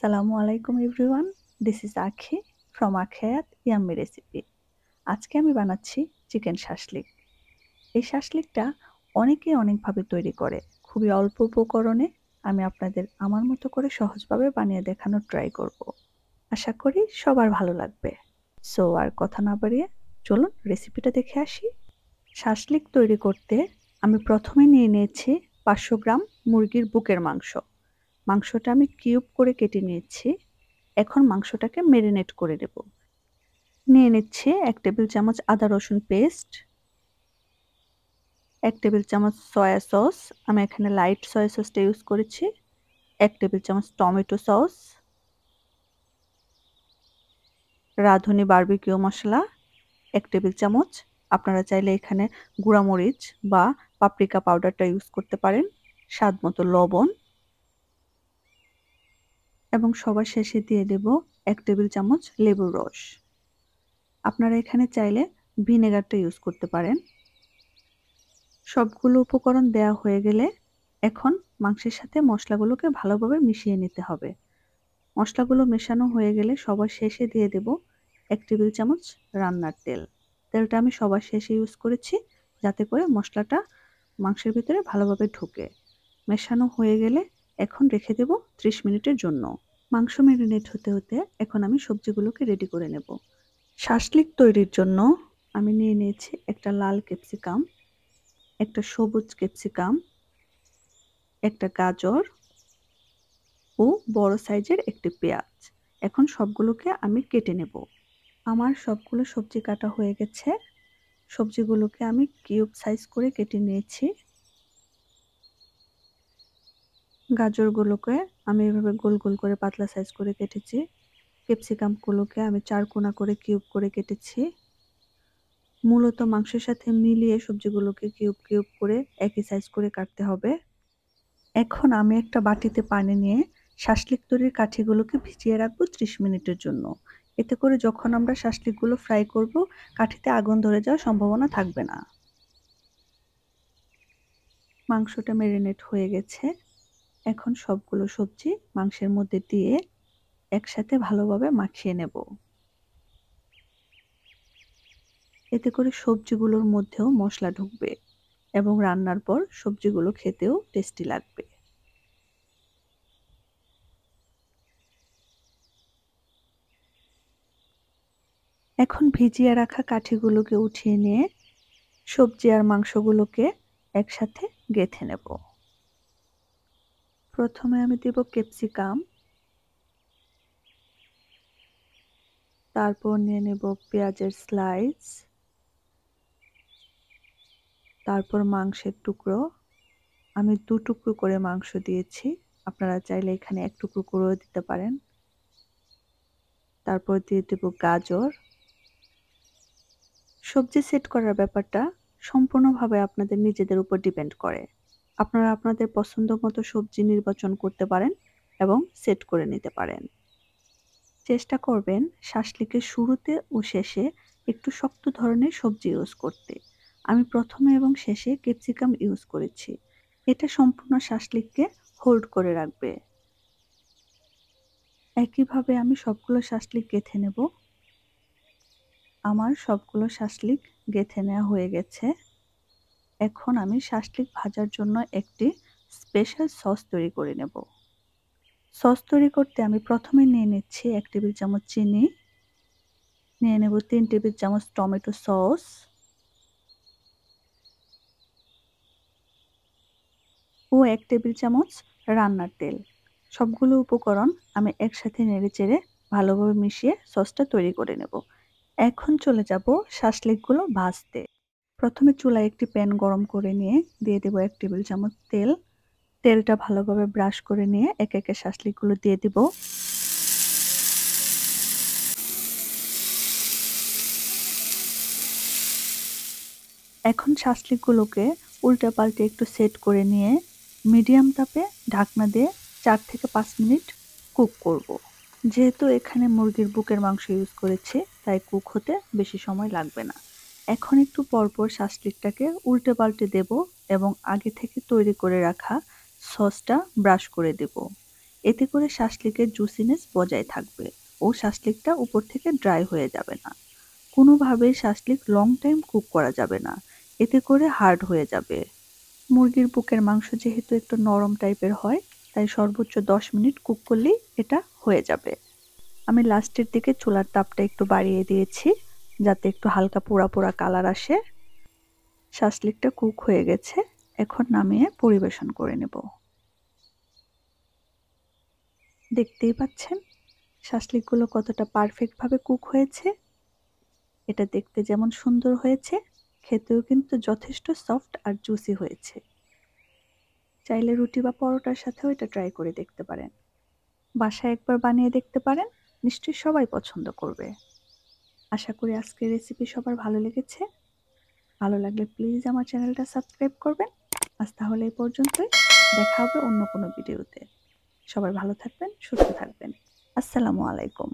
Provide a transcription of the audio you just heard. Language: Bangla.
আসসালামু আলাইকুম everyone this is Akhi from Akheyat yummy recipe আজকে আমি বানাচ্ছি চিকেন শাসলিক এই শাসলিকটা অনেকে অনেকভাবে তৈরি করে খুবই অল্প উপকরণে আমি আপনাদের আমার মতো করে সহজভাবে বানিয়ে দেখানোর ট্রাই করব। আশা করি সবার ভালো লাগবে সো আর কথা না বাড়িয়ে চলুন রেসিপিটা দেখে আসি শাসলিক তৈরি করতে আমি প্রথমে নিয়ে নিয়েছি পাঁচশো গ্রাম মুরগির বুকের মাংস মাংসটা আমি কিউব করে কেটে নিয়েছি এখন মাংসটাকে ম্যারিনেট করে দেব নিয়ে নিচ্ছে এক টেবিল চামচ আদা রসুন পেস্ট এক টেবিল চামচ সয়া সস আমি এখানে লাইট সয়া সসটা ইউজ করেছি এক টেবিল চামচ টমেটো সস রাঁধুনি বার্বিকিউ মশলা এক টেবিল চামচ আপনারা চাইলে এখানে গুঁড়ামরিচ বা পাপরিকা পাউডারটা ইউজ করতে পারেন স্বাদ মতো লবণ এবং সবার শেষে দিয়ে দেব এক টেবিল চামচ লেবুর রস আপনারা এখানে চাইলে ভিনেগারটা ইউজ করতে পারেন সবগুলো উপকরণ দেয়া হয়ে গেলে এখন মাংসের সাথে মশলাগুলোকে ভালোভাবে মিশিয়ে নিতে হবে মশলাগুলো মেশানো হয়ে গেলে সবার শেষে দিয়ে দেব এক টেবিল চামচ রান্নার তেল তেলটা আমি সবার শেষে ইউজ করেছি যাতে করে মশলাটা মাংসের ভিতরে ভালোভাবে ঢুকে মেশানো হয়ে গেলে এখন রেখে দেব ত্রিশ মিনিটের জন্য মাংস ম্যারিনেট হতে হতে এখন আমি সবজিগুলোকে রেডি করে নেব শাসলিক তৈরির জন্য আমি নিয়ে নিয়েছি একটা লাল ক্যাপসিকাম একটা সবুজ ক্যাপসিকাম একটা গাজর ও বড় সাইজের একটি পেঁয়াজ এখন সবগুলোকে আমি কেটে নেব আমার সবগুলো সবজি কাটা হয়ে গেছে সবজিগুলোকে আমি কিউব সাইজ করে কেটে নিয়েছি গাজরগুলোকে আমি এভাবে গোল গোল করে পাতলা সাইজ করে কেটেছি ক্যাপসিকামগুলোকে আমি চারকোনা করে কিউব করে কেটেছি মূলত মাংসের সাথে মিলিয়ে সবজিগুলোকে কিউব কিউব করে একই সাইজ করে কাটতে হবে এখন আমি একটা বাটিতে পানি নিয়ে শাসলিক তৈরির কাঠিগুলোকে ভিজিয়ে রাখবো ত্রিশ মিনিটের জন্য এতে করে যখন আমরা শাসলিকগুলো ফ্রাই করব কাঠিতে আগুন ধরে যাওয়ার সম্ভাবনা থাকবে না মাংসটা মেরিনেট হয়ে গেছে এখন সবগুলো সবজি মাংসের মধ্যে দিয়ে একসাথে ভালোভাবে মাখিয়ে নেব এতে করে সবজিগুলোর মধ্যেও মশলা ঢুকবে এবং রান্নার পর সবজিগুলো খেতেও টেস্টি লাগবে এখন ভিজিয়ে রাখা কাঠিগুলোকে উঠিয়ে নিয়ে সবজি আর মাংসগুলোকে একসাথে গেথে নেবো প্রথমে আমি দেব ক্যাপসিকাম তারপর নিয়ে নেব পেঁয়াজের স্লাইস তারপর মাংসের টুকরো আমি দু টুকরো করে মাংস দিয়েছি আপনারা চাইলে এখানে এক টুকরো করেও দিতে পারেন তারপর দিয়ে দেব গাজর সবজি সেট করার ব্যাপারটা সম্পূর্ণভাবে আপনাদের নিজেদের উপর ডিপেন্ড করে আপনারা আপনাদের পছন্দ মতো সবজি নির্বাচন করতে পারেন এবং সেট করে নিতে পারেন চেষ্টা করবেন শাসলিকে শুরুতে ও শেষে একটু শক্ত ধরনের সবজি ইউজ করতে আমি প্রথমে এবং শেষে ক্যাপসিকাম ইউজ করেছি এটা সম্পূর্ণ শাসলিককে হোল্ড করে রাখবে একইভাবে আমি সবগুলো শাসলিক গেঁথে নেব আমার সবগুলো শাসলিক গেঁথে নেওয়া হয়ে গেছে এখন আমি শাসলিক ভাজার জন্য একটি স্পেশাল সস তৈরি করে নেব সস তৈরি করতে আমি প্রথমে নিয়ে নিচ্ছি এক টেবিল চামচ চিনি নিয়ে নেব তিন টেবিল চামচ টমেটো সস ও এক টেবিল চামচ রান্নার তেল সবগুলো উপকরণ আমি একসাথে নেড়ে চেড়ে ভালোভাবে মিশিয়ে সসটা তৈরি করে নেব এখন চলে যাব শাসলিকগুলো ভাজতে প্রথমে চুলায় একটি প্যান গরম করে নিয়ে দিয়ে দেব এক টেবিল চামচ তেল তেলটা ভালোভাবে ব্রাশ করে নিয়ে একে একে শাসলিকগুলো দিয়ে দেব এখন শাসলিকগুলোকে উল্টে পাল্টে একটু সেট করে নিয়ে মিডিয়াম তাপে ঢাকনা দিয়ে চার থেকে পাঁচ মিনিট কুক করব। যেহেতু এখানে মুরগির বুকের মাংস ইউজ করেছি তাই কুক হতে বেশি সময় লাগবে না এখন একটু পরপর শাসলিকটাকে উল্টে পাল্টে দেব এবং আগে থেকে তৈরি করে রাখা সসটা ব্রাশ করে দেব এতে করে শাসলিকের জুসিনেস বজায় থাকবে ও শাসলিকটা উপর থেকে ড্রাই হয়ে যাবে না কোনোভাবে শাসলিক লং টাইম কুক করা যাবে না এতে করে হার্ড হয়ে যাবে মুরগির বুকের মাংস যেহেতু একটু নরম টাইপের হয় তাই সর্বোচ্চ 10 মিনিট কুক করলেই এটা হয়ে যাবে আমি লাস্টের দিকে চুলার তাপটা একটু বাড়িয়ে দিয়েছি যাতে একটু হালকা পোড়া পোড়া কালার আসে শাসলিকটা কুক হয়ে গেছে এখন নামিয়ে পরিবেশন করে নেব দেখতেই পাচ্ছেন শাসলিকগুলো কতটা পারফেক্টভাবে কুক হয়েছে এটা দেখতে যেমন সুন্দর হয়েছে খেতেও কিন্তু যথেষ্ট সফট আর জুসি হয়েছে চাইলে রুটি বা পরোটার সাথেও এটা ট্রাই করে দেখতে পারেন বাসায় একবার বানিয়ে দেখতে পারেন নিশ্চয়ই সবাই পছন্দ করবে আশা করি আজকের রেসিপি সবার ভালো লেগেছে ভালো লাগলে প্লিজ আমার চ্যানেলটা সাবস্ক্রাইব করবেন আজ তাহলে এই পর্যন্তই দেখা হবে অন্য কোনো ভিডিওতে সবাই ভালো থাকবেন সুস্থ থাকবেন আসসালামু আলাইকুম